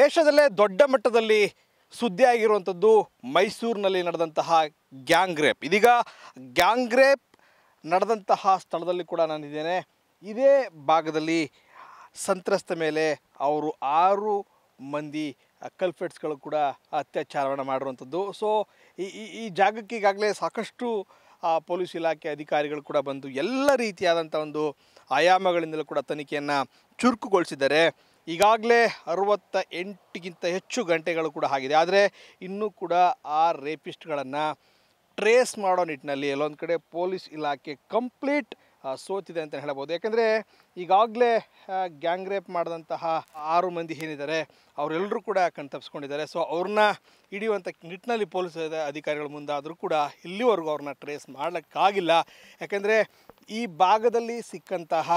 ದೇಶದಲ್ಲೇ ದೊಡ್ಡ ಮಟ್ಟದಲ್ಲಿ ಸುದ್ದಿಯಾಗಿರುವಂಥದ್ದು ಮೈಸೂರಿನಲ್ಲಿ ನಡೆದಂತಹ ಗ್ಯಾಂಗ್ ರೇಪ್ ಇದೀಗ ಗ್ಯಾಂಗ್ ರೇಪ್ ನಡೆದಂತಹ ಸ್ಥಳದಲ್ಲಿ ಕೂಡ ನಾನಿದ್ದೇನೆ ಇದೇ ಭಾಗದಲ್ಲಿ ಸಂತ್ರಸ್ತ ಮೇಲೆ ಅವರು ಆರು ಮಂದಿ ಕಲ್ಫೆಟ್ಸ್ಗಳು ಕೂಡ ಅತ್ಯಾಚಾರವನ್ನು ಮಾಡಿರುವಂಥದ್ದು ಸೊ ಈ ಈ ಜಾಗಕ್ಕೆ ಈಗಾಗಲೇ ಸಾಕಷ್ಟು ಪೊಲೀಸ್ ಇಲಾಖೆ ಅಧಿಕಾರಿಗಳು ಕೂಡ ಬಂದು ಎಲ್ಲ ರೀತಿಯಾದಂಥ ಒಂದು ಆಯಾಮಗಳಿಂದಲೂ ಕೂಡ ತನಿಖೆಯನ್ನು ಚುರುಕುಗೊಳಿಸಿದ್ದಾರೆ ಈಗಾಗಲೇ ಅರುವತ್ತ ಎಂಟಿಗಿಂತ ಹೆಚ್ಚು ಗಂಟೆಗಳು ಕೂಡ ಆಗಿದೆ ಆದರೆ ಇನ್ನೂ ಕೂಡ ಆ ರೇಪಿಸ್ಟ್ಗಳನ್ನು ಟ್ರೇಸ್ ಮಾಡೋ ನಿಟ್ಟಿನಲ್ಲಿ ಎಲ್ಲೊಂದು ಕಡೆ ಪೊಲೀಸ್ ಇಲಾಖೆ ಕಂಪ್ಲೀಟ್ ಸೋತಿದೆ ಅಂತ ಹೇಳ್ಬೋದು ಯಾಕೆಂದರೆ ಈಗಾಗಲೇ ಗ್ಯಾಂಗ್ ರೇಪ್ ಮಾಡಿದಂತಹ ಆರು ಮಂದಿ ಏನಿದ್ದಾರೆ ಅವರೆಲ್ಲರೂ ಕೂಡ ಕಣ್ ತಪ್ಪಿಸ್ಕೊಂಡಿದ್ದಾರೆ ಸೊ ಅವ್ರನ್ನ ಹಿಡಿಯುವಂಥ ನಿಟ್ಟಿನಲ್ಲಿ ಪೊಲೀಸ್ ಅಧಿಕಾರಿಗಳು ಮುಂದಾದರೂ ಕೂಡ ಇಲ್ಲಿವರೆಗೂ ಅವ್ರನ್ನ ಟ್ರೇಸ್ ಮಾಡೋಕ್ಕಾಗಿಲ್ಲ ಯಾಕೆಂದರೆ ಈ ಭಾಗದಲ್ಲಿ ಸಿಕ್ಕಂತಹ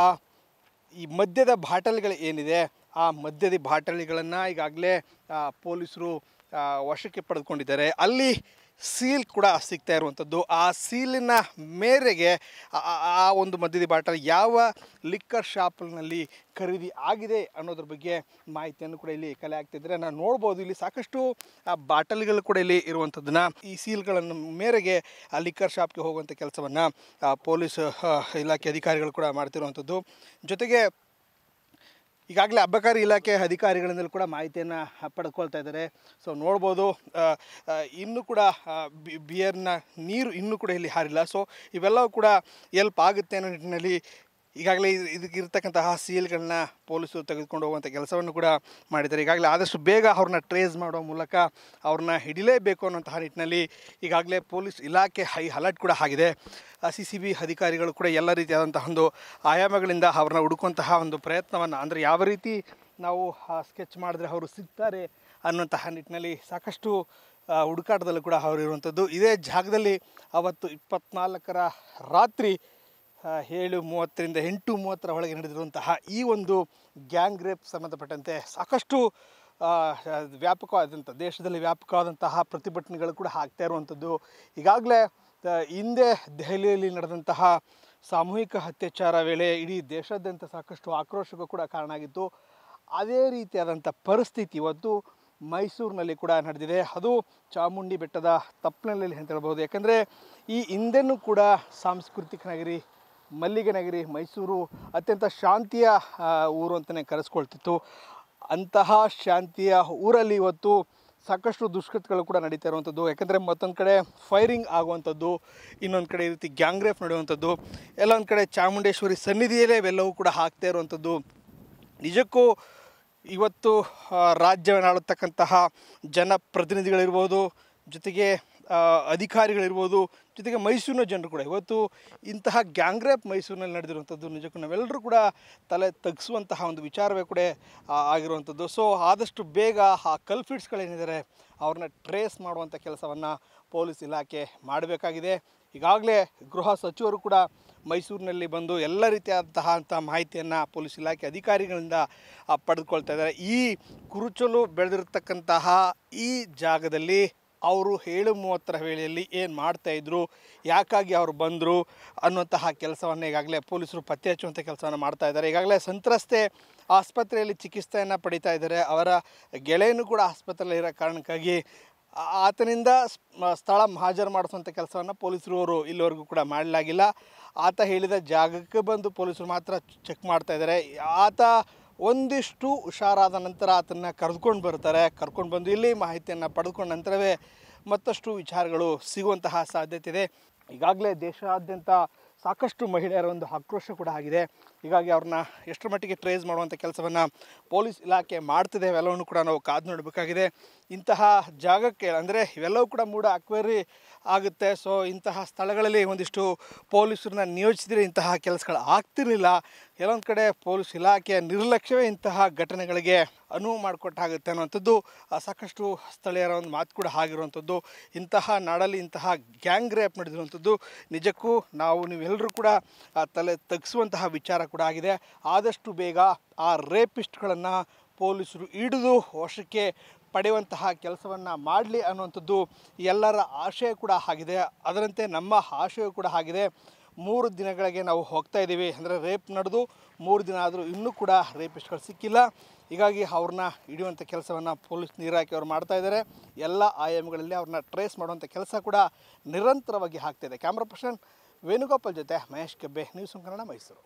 ಈ ಮದ್ಯದ ಬಾಟಲ್ಗಳು ಏನಿದೆ ಆ ಮದ್ಯದ ಬಾಟಲಿಗಳನ್ನು ಈಗಾಗಲೇ ಪೊಲೀಸರು ವಶಕ್ಕೆ ಪಡೆದುಕೊಂಡಿದ್ದಾರೆ ಅಲ್ಲಿ ಸೀಲ್ ಕೂಡ ಸಿಗ್ತಾ ಇರುವಂಥದ್ದು ಆ ಸೀಲಿನ ಮೇರೆಗೆ ಆ ಒಂದು ಮದ್ಯದ ಬಾಟಲ್ ಯಾವ ಲಿಕ್ಕರ್ ಶಾಪ್ನಲ್ಲಿ ಖರೀದಿ ಆಗಿದೆ ಅನ್ನೋದ್ರ ಬಗ್ಗೆ ಮಾಹಿತಿಯನ್ನು ಕೂಡ ಇಲ್ಲಿ ಕಲೆ ಆಗ್ತಿದ್ರೆ ನಾನು ನೋಡ್ಬೋದು ಇಲ್ಲಿ ಸಾಕಷ್ಟು ಆ ಬಾಟಲ್ಗಳು ಕೂಡ ಇಲ್ಲಿ ಇರುವಂಥದ್ದನ್ನ ಈ ಸೀಲ್ಗಳನ್ನು ಮೇರೆಗೆ ಆ ಲಿಕ್ಕರ್ ಶಾಪ್ಗೆ ಹೋಗುವಂಥ ಕೆಲಸವನ್ನು ಪೊಲೀಸ್ ಇಲಾಖೆ ಅಧಿಕಾರಿಗಳು ಕೂಡ ಮಾಡ್ತಿರುವಂಥದ್ದು ಜೊತೆಗೆ ಈಗಾಗಲೇ ಅಬಕಾರಿ ಇಲಾಖೆ ಅಧಿಕಾರಿಗಳಿಂದಲೂ ಕೂಡ ಮಾಹಿತಿಯನ್ನು ಪಡ್ಕೊಳ್ತಾ ಇದ್ದಾರೆ ಸೊ ನೋಡ್ಬೋದು ಇನ್ನೂ ಕೂಡ ಬಿಯರ್ನ ನೀರು ಇನ್ನೂ ಕೂಡ ಇಲ್ಲಿ ಹಾರಿಲ್ಲ ಸೊ ಇವೆಲ್ಲವೂ ಕೂಡ ಎಲ್ಪ್ ಆಗುತ್ತೆ ಅನ್ನೋ ನಿಟ್ಟಿನಲ್ಲಿ ಈಗಾಗಲೇ ಇದಕ್ಕಿರ್ತಕ್ಕಂತಹ ಸೀಲ್ಗಳನ್ನ ಪೊಲೀಸರು ತೆಗೆದುಕೊಂಡು ಹೋಗುವಂಥ ಕೆಲಸವನ್ನು ಕೂಡ ಮಾಡಿದ್ದಾರೆ ಈಗಾಗಲೇ ಆದಷ್ಟು ಬೇಗ ಅವ್ರನ್ನ ಟ್ರೇಸ್ ಮಾಡುವ ಮೂಲಕ ಅವ್ರನ್ನ ಹಿಡಿಲೇಬೇಕು ಅನ್ನೋಂತಹ ನಿಟ್ಟಿನಲ್ಲಿ ಈಗಾಗಲೇ ಪೊಲೀಸ್ ಇಲಾಖೆ ಹೈ ಅಲರ್ಟ್ ಕೂಡ ಆಗಿದೆ ಸಿ ಸಿ ಬಿ ಅಧಿಕಾರಿಗಳು ಕೂಡ ಎಲ್ಲ ರೀತಿಯಾದಂತಹ ಒಂದು ಆಯಾಮಗಳಿಂದ ಅವ್ರನ್ನ ಹುಡುಕುವಂತಹ ಒಂದು ಪ್ರಯತ್ನವನ್ನು ಅಂದರೆ ಯಾವ ರೀತಿ ನಾವು ಸ್ಕೆಚ್ ಮಾಡಿದ್ರೆ ಅವರು ಸಿಗ್ತಾರೆ ಅನ್ನೋಂತಹ ನಿಟ್ಟಿನಲ್ಲಿ ಸಾಕಷ್ಟು ಹುಡುಕಾಟದಲ್ಲೂ ಕೂಡ ಅವರು ಇರುವಂಥದ್ದು ಇದೇ ಜಾಗದಲ್ಲಿ ಅವತ್ತು ಇಪ್ಪತ್ನಾಲ್ಕರ ರಾತ್ರಿ ಏಳು ಮೂವತ್ತರಿಂದ ಎಂಟು ಮೂವತ್ತರ ಒಳಗೆ ನಡೆದಿರುವಂತಹ ಈ ಒಂದು ಗ್ಯಾಂಗ್ ರೇಪ್ ಸಂಬಂಧಪಟ್ಟಂತೆ ಸಾಕಷ್ಟು ವ್ಯಾಪಕವಾದಂಥ ದೇಶದಲ್ಲಿ ವ್ಯಾಪಕವಾದಂತಹ ಪ್ರತಿಭಟನೆಗಳು ಕೂಡ ಆಗ್ತಾ ಇರುವಂಥದ್ದು ಈಗಾಗಲೇ ಹಿಂದೆ ದೆಹಲಿಯಲ್ಲಿ ನಡೆದಂತಹ ಸಾಮೂಹಿಕ ಅತ್ಯಾಚಾರ ವೇಳೆ ಇಡೀ ದೇಶಾದ್ಯಂತ ಸಾಕಷ್ಟು ಆಕ್ರೋಶಕ್ಕೂ ಕೂಡ ಕಾರಣ ಆಗಿತ್ತು ಅದೇ ರೀತಿಯಾದಂಥ ಪರಿಸ್ಥಿತಿ ಇವತ್ತು ಮೈಸೂರಿನಲ್ಲಿ ಕೂಡ ನಡೆದಿದೆ ಅದು ಚಾಮುಂಡಿ ಬೆಟ್ಟದ ತಪ್ಪಲಲ್ಲಿ ಅಂತ ಹೇಳ್ಬೋದು ಯಾಕಂದರೆ ಈ ಹಿಂದೆನೂ ಕೂಡ ಸಾಂಸ್ಕೃತಿಕ ನಗರಿ ಮಲ್ಲಿಗೆ ನಗರಿ ಮೈಸೂರು ಅತ್ಯಂತ ಶಾಂತಿಯ ಊರು ಅಂತಲೇ ಕರೆಸ್ಕೊಳ್ತಿತ್ತು ಅಂತಹ ಶಾಂತಿಯ ಊರಲ್ಲಿ ಇವತ್ತು ಸಾಕಷ್ಟು ದುಷ್ಕೃತಿಗಳು ಕೂಡ ನಡೀತಾ ಇರುವಂಥದ್ದು ಯಾಕಂದರೆ ಮತ್ತೊಂದು ಕಡೆ ಫೈರಿಂಗ್ ಆಗುವಂಥದ್ದು ಇನ್ನೊಂದು ಕಡೆ ಈ ರೀತಿ ಗ್ಯಾಂಗ್ರೇಫ್ ನಡೆಯುವಂಥದ್ದು ಎಲ್ಲೊಂದು ಕಡೆ ಚಾಮುಂಡೇಶ್ವರಿ ಸನ್ನಿಧಿಯಲ್ಲೇ ಇವೆಲ್ಲವೂ ಕೂಡ ಹಾಕ್ತಾ ಇರುವಂಥದ್ದು ನಿಜಕ್ಕೂ ಇವತ್ತು ರಾಜ್ಯವನ್ನು ಆಳುತ್ತಕ್ಕಂತಹ ಜನಪ್ರತಿನಿಧಿಗಳಿರ್ಬೋದು ಜೊತೆಗೆ ಅಧಿಕಾರಿಗಳಿರ್ಬೋದು ಜೊತೆಗೆ ಮೈಸೂರಿನ ಜನರು ಕೂಡ ಇವತ್ತು ಇಂತಹ ಗ್ಯಾಂಗ್ರೇಪ್ ಮೈಸೂರಿನಲ್ಲಿ ನಡೆದಿರುವಂಥದ್ದು ನಿಜಕ್ಕೂ ನಾವೆಲ್ಲರೂ ಕೂಡ ತಲೆ ತಗ್ಸುವಂತಹ ಒಂದು ವಿಚಾರವೇ ಕೂಡ ಆಗಿರುವಂಥದ್ದು ಸೊ ಆದಷ್ಟು ಬೇಗ ಆ ಕಲ್ಫಿಟ್ಸ್ಗಳೇನಿದ್ದಾರೆ ಅವ್ರನ್ನ ಟ್ರೇಸ್ ಮಾಡುವಂಥ ಕೆಲಸವನ್ನು ಪೊಲೀಸ್ ಇಲಾಖೆ ಮಾಡಬೇಕಾಗಿದೆ ಈಗಾಗಲೇ ಗೃಹ ಸಚಿವರು ಕೂಡ ಮೈಸೂರಿನಲ್ಲಿ ಬಂದು ಎಲ್ಲ ರೀತಿಯಾದಂತಹ ಅಂಥ ಮಾಹಿತಿಯನ್ನು ಪೊಲೀಸ್ ಇಲಾಖೆ ಅಧಿಕಾರಿಗಳಿಂದ ಪಡೆದುಕೊಳ್ತಾ ಇದ್ದಾರೆ ಈ ಕುರುಚಲು ಬೆಳೆದಿರತಕ್ಕಂತಹ ಈ ಜಾಗದಲ್ಲಿ ಅವರು ಹೇಳು ಮೂವತ್ತರ ವೇಳೆಯಲ್ಲಿ ಏನು ಮಾಡ್ತಾಯಿದ್ರು ಯಾಕಾಗಿ ಅವರು ಬಂದರು ಅನ್ನುವಂತಹ ಕೆಲಸವನ್ನು ಈಗಾಗಲೇ ಪೊಲೀಸರು ಪತ್ತೆ ಹಚ್ಚುವಂಥ ಕೆಲಸವನ್ನು ಮಾಡ್ತಾ ಇದ್ದಾರೆ ಈಗಾಗಲೇ ಸಂತ್ರಸ್ತೆ ಆಸ್ಪತ್ರೆಯಲ್ಲಿ ಚಿಕಿತ್ಸೆಯನ್ನು ಪಡಿತಾ ಇದ್ದಾರೆ ಅವರ ಗೆಳೆಯನ್ನು ಕೂಡ ಆಸ್ಪತ್ರೆಯಲ್ಲಿ ಇರೋ ಕಾರಣಕ್ಕಾಗಿ ಆತನಿಂದ ಸ್ಥಳ ಹಾಜರು ಮಾಡಿಸುವಂಥ ಕೆಲಸವನ್ನು ಪೊಲೀಸರು ಅವರು ಇಲ್ಲಿವರೆಗೂ ಕೂಡ ಮಾಡಲಾಗಿಲ್ಲ ಆತ ಹೇಳಿದ ಜಾಗಕ್ಕೆ ಬಂದು ಪೊಲೀಸರು ಮಾತ್ರ ಚೆಕ್ ಮಾಡ್ತಾ ಇದ್ದಾರೆ ಆತ ಒಂದಿಷ್ಟು ಹುಷಾರಾದ ನಂತರ ಆತನ್ನು ಕರೆದುಕೊಂಡು ಬರ್ತಾರೆ ಕರ್ಕೊಂಡು ಬಂದು ಇಲ್ಲಿ ಮಾಹಿತಿಯನ್ನು ಪಡೆದುಕೊಂಡ ನಂತರವೇ ಮತ್ತಷ್ಟು ವಿಚಾರಗಳು ಸಿಗುವಂತಹ ಸಾಧ್ಯತೆ ಇದೆ ಈಗಾಗಲೇ ದೇಶಾದ್ಯಂತ ಸಾಕಷ್ಟು ಮಹಿಳೆಯರ ಒಂದು ಆಕ್ರೋಶ ಕೂಡ ಆಗಿದೆ ಹೀಗಾಗಿ ಅವ್ರನ್ನ ಎಷ್ಟರ ಮಟ್ಟಿಗೆ ಟ್ರೇಸ್ ಮಾಡುವಂಥ ಕೆಲಸವನ್ನು ಪೊಲೀಸ್ ಇಲಾಖೆ ಮಾಡ್ತಿದೆ ಇವೆಲ್ಲವನ್ನು ಕೂಡ ನಾವು ಕಾದು ನೋಡಬೇಕಾಗಿದೆ ಇಂತಹ ಜಾಗಕ್ಕೆ ಅಂದರೆ ಇವೆಲ್ಲವೂ ಕೂಡ ಮೂಡ ಅಕ್ವೇರಿ ಆಗುತ್ತೆ ಸೊ ಇಂತಹ ಸ್ಥಳಗಳಲ್ಲಿ ಒಂದಿಷ್ಟು ಪೊಲೀಸರನ್ನ ನಿಯೋಜಿಸಿದರೆ ಇಂತಹ ಕೆಲಸಗಳು ಆಗ್ತಿರಲಿಲ್ಲ ಕೆಲವೊಂದು ಕಡೆ ಪೊಲೀಸ್ ಇಲಾಖೆಯ ನಿರ್ಲಕ್ಷ್ಯವೇ ಇಂತಹ ಘಟನೆಗಳಿಗೆ ಅನುವು ಮಾಡಿಕೊಟ್ಟಾಗುತ್ತೆ ಅನ್ನುವಂಥದ್ದು ಸಾಕಷ್ಟು ಸ್ಥಳೀಯರ ಒಂದು ಮಾತು ಕೂಡ ಆಗಿರುವಂಥದ್ದು ಇಂತಹ ನಾಡಲ್ಲಿ ಇಂತಹ ಗ್ಯಾಂಗ್ ರೇಪ್ ನಡೆದಿರುವಂಥದ್ದು ನಿಜಕ್ಕೂ ನಾವು ನೀವೆಲ್ಲರೂ ಕೂಡ ತಲೆ ತಗ್ಸುವಂತಹ ವಿಚಾರ ಕೂಡ ಆಗಿದೆ ಆದಷ್ಟು ಬೇಗ ಆ ರೇಪಿಸ್ಟ್ಗಳನ್ನು ಪೊಲೀಸರು ಹಿಡಿದು ವಶಕ್ಕೆ ಪಡೆಯುವಂತಹ ಕೆಲಸವನ್ನು ಮಾಡಲಿ ಅನ್ನುವಂಥದ್ದು ಎಲ್ಲರ ಆಶಯ ಕೂಡ ಆಗಿದೆ ಅದರಂತೆ ನಮ್ಮ ಆಶಯ ಕೂಡ ಆಗಿದೆ ಮೂರು ದಿನಗಳಿಗೆ ನಾವು ಹೋಗ್ತಾ ಇದ್ದೀವಿ ಅಂದರೆ ರೇಪ್ ನಡೆದು ಮೂರು ದಿನ ಆದರೂ ಇನ್ನೂ ಕೂಡ ರೇಪಿಸ್ಟ್ಗಳು ಸಿಕ್ಕಿಲ್ಲ ಹೀಗಾಗಿ ಅವ್ರನ್ನ ಹಿಡಿಯುವಂಥ ಕೆಲಸವನ್ನು ಪೊಲೀಸ್ ನೀರಾಕಿ ಅವ್ರು ಮಾಡ್ತಾ ಇದ್ದಾರೆ ಎಲ್ಲ ಆಯಾಮಗಳಲ್ಲಿ ಅವ್ರನ್ನ ಟ್ರೇಸ್ ಮಾಡುವಂಥ ಕೆಲಸ ಕೂಡ ನಿರಂತರವಾಗಿ ಆಗ್ತಾಯಿದೆ ಕ್ಯಾಮ್ರಾ ಪರ್ಸನ್ ವೇಣುಗೋಪಾಲ್ ಜೊತೆ ಮಹೇಶ್ ಕಬ್ಬೆ ನ್ಯೂಸ್ ಕನ್ನಡ ಮೈಸೂರು